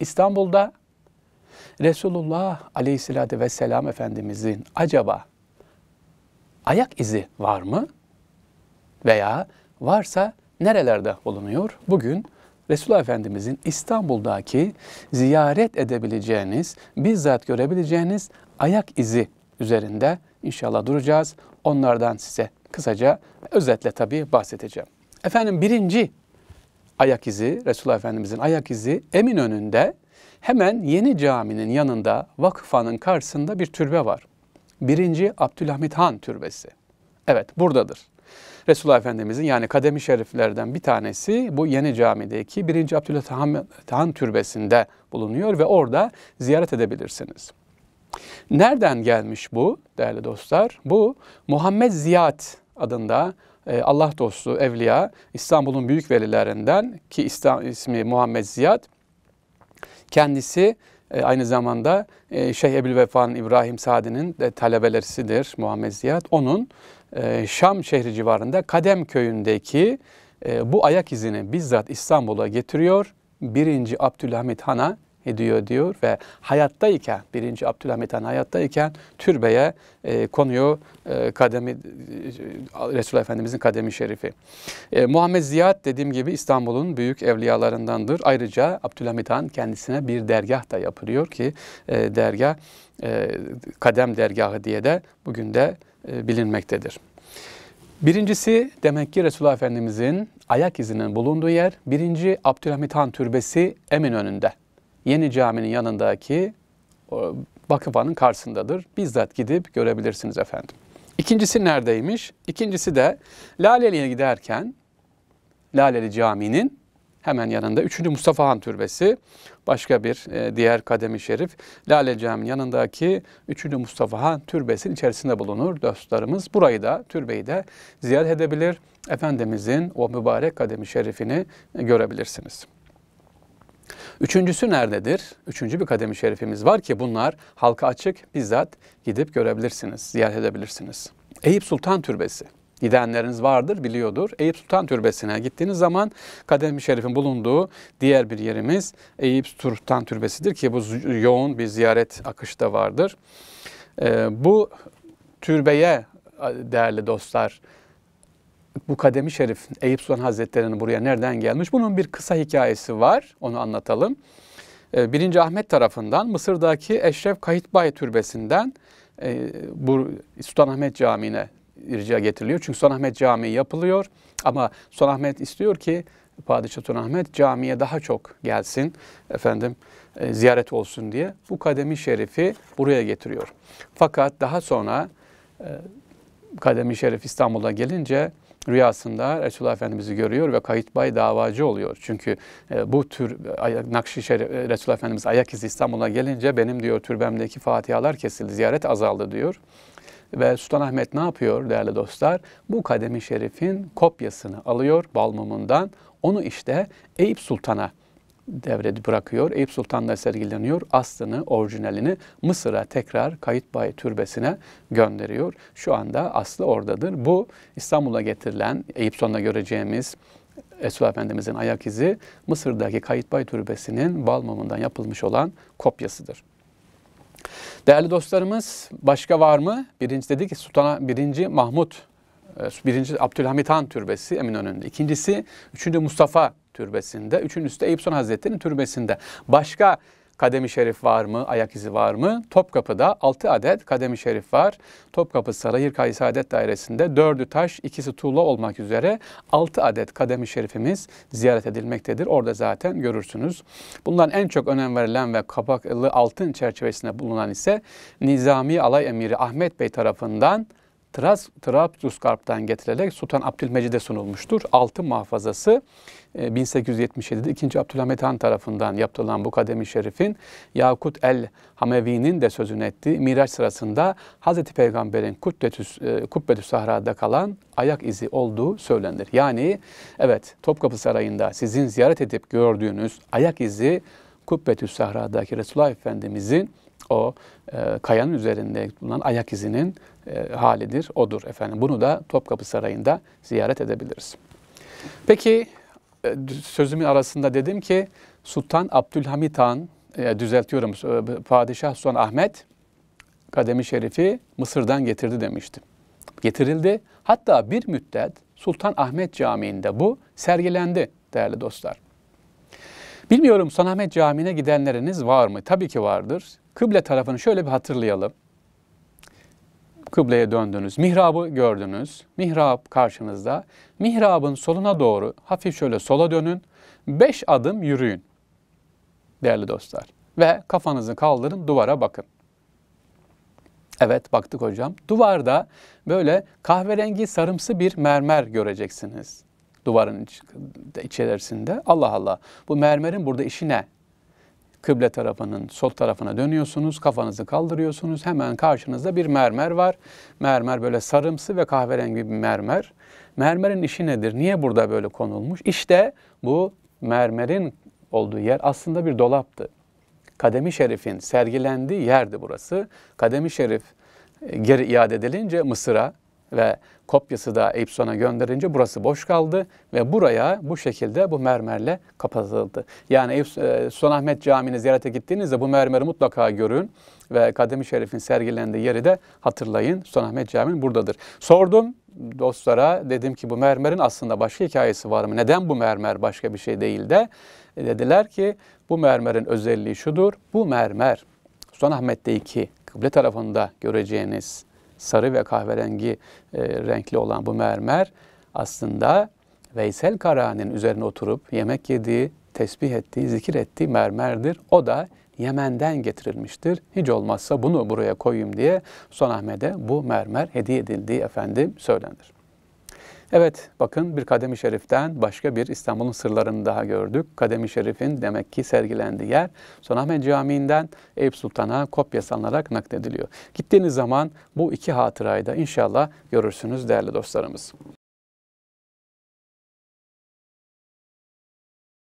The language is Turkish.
İstanbul'da Resulullah Aleyhisselatü Vesselam Efendimizin acaba ayak izi var mı? Veya varsa nerelerde bulunuyor? Bugün Resulullah Efendimizin İstanbul'daki ziyaret edebileceğiniz, bizzat görebileceğiniz ayak izi üzerinde inşallah duracağız. Onlardan size kısaca özetle tabii bahsedeceğim. Efendim birinci ayak izi, Resulullah Efendimizin ayak izi Emin önünde, hemen Yeni Cami'nin yanında Vakıfan'ın karşısında bir türbe var. Birinci Abdülhamit Han Türbesi. Evet buradadır. Resulullah Efendimizin yani kademi şeriflerden bir tanesi bu Yeni Cami'deki 1. Abdülhamit Han Türbesi'nde bulunuyor ve orada ziyaret edebilirsiniz. Nereden gelmiş bu değerli dostlar? Bu Muhammed Ziyad adında e, Allah dostu evliya İstanbul'un büyük velilerinden ki İslam, ismi Muhammed Ziyad kendisi e, aynı zamanda e, Şeyh Ebu'l-Vefa'nın İbrahim Sadi'nin de talebelerisidir Muhammed Ziyad. Onun Şam şehri civarında Kadem köyündeki bu ayak izini bizzat İstanbul'a getiriyor. birinci Abdülhamit Han'a ediyor diyor ve hayattayken, birinci Abdülhamit Han hayattayken türbeye e, konuyor e, kademi, e, Resul Efendimizin kademi şerifi. E, Muhammed Ziyad dediğim gibi İstanbul'un büyük evliyalarındandır. Ayrıca Abdülhamit Han kendisine bir dergah da yapılıyor ki e, dergah e, kadem dergahı diye de bugün de e, bilinmektedir. Birincisi demek ki Resulullah Efendimizin ayak izinin bulunduğu yer birinci Abdülhamit Han Türbesi Eminönü'nde. Yeni caminin yanındaki vakıfanın karşısındadır. Bizzat gidip görebilirsiniz efendim. İkincisi neredeymiş? İkincisi de Laleli'ye giderken Laleli Caminin hemen yanında üçüncü Mustafa Han Türbesi başka bir e, diğer kademi şerif Laleli Caminin yanındaki üçüncü Mustafa Han Türbesi'nin içerisinde bulunur. Dostlarımız burayı da türbeyi de ziyaret edebilir. Efendimizin o mübarek kademi şerifini e, görebilirsiniz. Üçüncüsü nerededir? Üçüncü bir kademi şerifimiz var ki bunlar halka açık bizzat gidip görebilirsiniz, ziyaret edebilirsiniz. Eyüp Sultan Türbesi. Gidenleriniz vardır, biliyordur. Eyüp Sultan Türbesi'ne gittiğiniz zaman Kadem-i Şerif'in bulunduğu diğer bir yerimiz Eyüp Sultan Türbesi'dir ki bu yoğun bir ziyaret akışta vardır. Ee, bu türbeye değerli dostlar bu kademi şerif Eyüp Sultan Hazretleri'nin buraya nereden gelmiş? Bunun bir kısa hikayesi var. Onu anlatalım. Ee, Birinci Ahmet tarafından Mısır'daki Eşref Kahitbay Türbesi'nden e, bu Sultanahmet Camii'ne irca getiriliyor. Çünkü Sultan Sultanahmet Camii yapılıyor ama Sultan Sultanahmet istiyor ki Padişah Sultanahmet camiye daha çok gelsin efendim e, ziyaret olsun diye bu kademi şerifi buraya getiriyor. Fakat daha sonra e, kademi şerif İstanbul'a gelince rüyasında Resulullah Efendimiz'i görüyor ve Kayıtbay davacı oluyor. Çünkü e, bu tür e, Nakşi Şerif, e, Resulullah Efendimiz ayak izi İstanbul'a gelince benim diyor türbemdeki fatihalar kesildi, ziyaret azaldı diyor. Ve Sultanahmet ne yapıyor değerli dostlar? Bu kademi şerifin kopyasını alıyor Balmum'undan. Onu işte Eyüp Sultan'a devredi bırakıyor. Eyüp Sultan'da sergileniyor. Aslını, orijinalini Mısır'a tekrar Kayıtbay Türbesi'ne gönderiyor. Şu anda aslı oradadır. Bu İstanbul'a getirilen, Eyüp Sultan'da göreceğimiz Esra Efendimizin ayak izi Mısır'daki Kayıtbay Türbesi'nin bal mumundan yapılmış olan kopyasıdır. Değerli dostlarımız başka var mı? Birinci dedik Sultan'a birinci Mahmut e, Birinci Abdülhamit Han Türbesi Eminönü'nde. İkincisi, üçüncü Mustafa türbesinde. Üçüncüsü de Eyüp Sultan Hazretleri'nin türbesinde. Başka kademi şerif var mı? Ayak izi var mı? Topkapı'da 6 adet kademi şerif var. Topkapı Sarayır Saadet Dairesi'nde 4'ü taş, ikisi tuğla olmak üzere 6 adet kademi şerifimiz ziyaret edilmektedir. Orada zaten görürsünüz. Bundan en çok önem verilen ve kapaklı altın çerçevesinde bulunan ise Nizami Alay Emiri Ahmet Bey tarafından Tras, Trablusgarp'tan getirilerek Sultan Abdülmecid'e sunulmuştur. Altın muhafazası 1877'de e, 2. Abdülhamit Han tarafından yaptırılan bu kademi şerifin Yakut el Hamevi'nin de sözünü ettiği Miraç sırasında Hz. Peygamber'in e, Kubbetü Sahra'da kalan ayak izi olduğu söylenir. Yani evet Topkapı Sarayı'nda sizin ziyaret edip gördüğünüz ayak izi Kubbetü Sahra'daki Resulullah Efendimiz'in o e, kayanın üzerinde bulunan ayak izinin e, halidir, odur efendim. Bunu da Topkapı Sarayı'nda ziyaret edebiliriz. Peki e, sözümün arasında dedim ki Sultan Abdülhamit Han, e, düzeltiyorum Padişah Sultan Ahmet kademi şerifi Mısır'dan getirdi demiştim. Getirildi. Hatta bir müddet Sultan Ahmet Camii'nde bu sergilendi değerli dostlar. Bilmiyorum Sultan Ahmet Camii'ne gidenleriniz var mı? Tabii ki vardır. Kıble tarafını şöyle bir hatırlayalım kıbleye döndünüz. Mihrabı gördünüz. Mihrab karşınızda. Mihrabın soluna doğru hafif şöyle sola dönün. Beş adım yürüyün değerli dostlar. Ve kafanızı kaldırın duvara bakın. Evet baktık hocam. Duvarda böyle kahverengi sarımsı bir mermer göreceksiniz. Duvarın içerisinde. Allah Allah bu mermerin burada işi ne kıble tarafının sol tarafına dönüyorsunuz, kafanızı kaldırıyorsunuz. Hemen karşınızda bir mermer var. Mermer böyle sarımsı ve kahverengi bir mermer. Mermerin işi nedir? Niye burada böyle konulmuş? İşte bu mermerin olduğu yer aslında bir dolaptı. Kademi Şerif'in sergilendiği yerdi burası. Kademi Şerif e, geri iade edilince Mısır'a ve kopyası da Epson'a gönderince burası boş kaldı ve buraya bu şekilde bu mermerle kapatıldı. Yani Sultanahmet e, Camii'ni ziyarete gittiğinizde bu mermeri mutlaka görün ve Kademi Şerif'in sergilendiği yeri de hatırlayın. Sultanahmet Camii buradadır. Sordum dostlara dedim ki bu mermerin aslında başka hikayesi var mı? Neden bu mermer başka bir şey değil de? E, dediler ki bu mermerin özelliği şudur. Bu mermer Sultanahmet'teki kıble tarafında göreceğiniz sarı ve kahverengi e, renkli olan bu mermer aslında Veysel Karani'nin üzerine oturup yemek yediği, tesbih ettiği, zikir ettiği mermerdir. O da Yemen'den getirilmiştir. Hiç olmazsa bunu buraya koyayım diye Son Ahmet'e bu mermer hediye edildiği efendim söylenir. Evet bakın bir Kademi Şerif'ten başka bir İstanbul'un sırlarını daha gördük. Kademi Şerif'in demek ki sergilendiği yer Sultanahmet Camii'nden Eyüp Sultan'a kopya salınarak naklediliyor. Gittiğiniz zaman bu iki hatırayı da inşallah görürsünüz değerli dostlarımız.